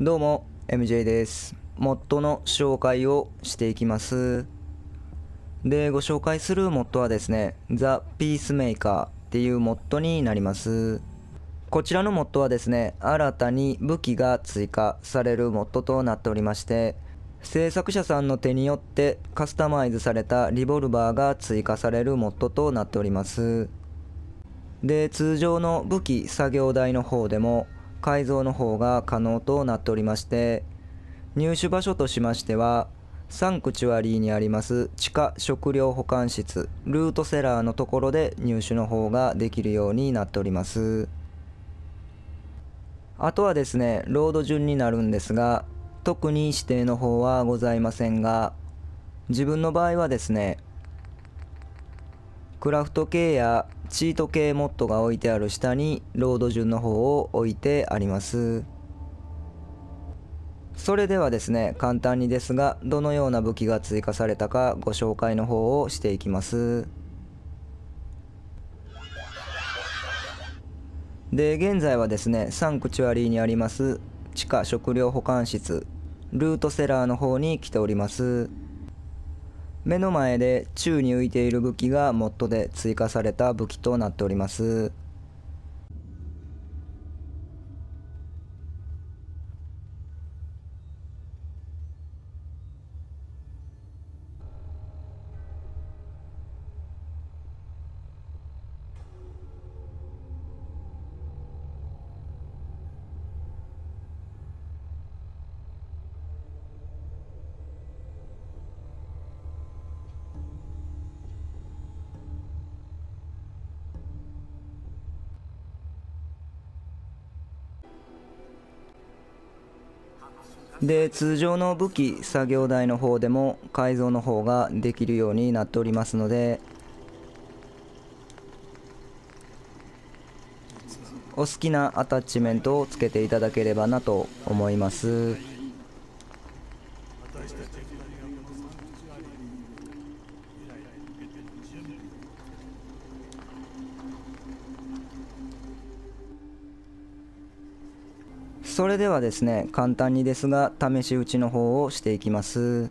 どうも MJ です MOD の紹介をしていきますでご紹介する MOD はですね The Peacemaker っていう MOD になりますこちらの MOD はですね新たに武器が追加される MOD となっておりまして制作者さんの手によってカスタマイズされたリボルバーが追加される MOD となっておりますで通常の武器作業台の方でも改造の方が可能となっておりまして入手場所としましてはサンクチュアリーにあります地下食料保管室ルートセラーのところで入手の方ができるようになっておりますあとはですねロード順になるんですが特に指定の方はございませんが自分の場合はですねクラフト系やチート系モッドが置いてある下にロード順の方を置いてありますそれではですね簡単にですがどのような武器が追加されたかご紹介の方をしていきますで現在はですねサンクチュアリーにあります地下食料保管室ルートセラーの方に来ております目の前で宙に浮いている武器がモッドで追加された武器となっておりますで通常の武器作業台の方でも改造の方ができるようになっておりますのでお好きなアタッチメントをつけていただければなと思います。それではですね簡単にですが試し打ちの方をしていきます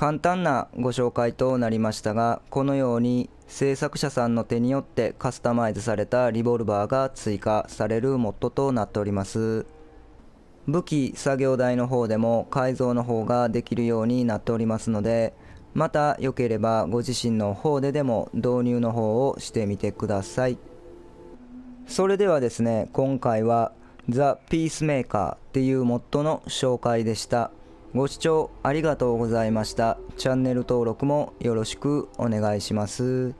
簡単なご紹介となりましたがこのように制作者さんの手によってカスタマイズされたリボルバーが追加されるモッドとなっております武器作業台の方でも改造の方ができるようになっておりますのでまた良ければご自身の方ででも導入の方をしてみてくださいそれではですね今回はザ・ピースメーカー」っていうモッドの紹介でしたご視聴ありがとうございました。チャンネル登録もよろしくお願いします。